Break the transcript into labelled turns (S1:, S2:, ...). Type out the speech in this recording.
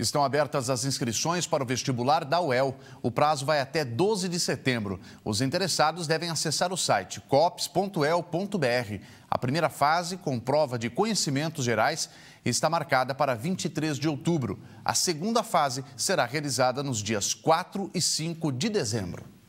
S1: Estão abertas as inscrições para o vestibular da UEL. O prazo vai até 12 de setembro. Os interessados devem acessar o site cops.el.br. A primeira fase, com prova de conhecimentos gerais, está marcada para 23 de outubro. A segunda fase será realizada nos dias 4 e 5 de dezembro.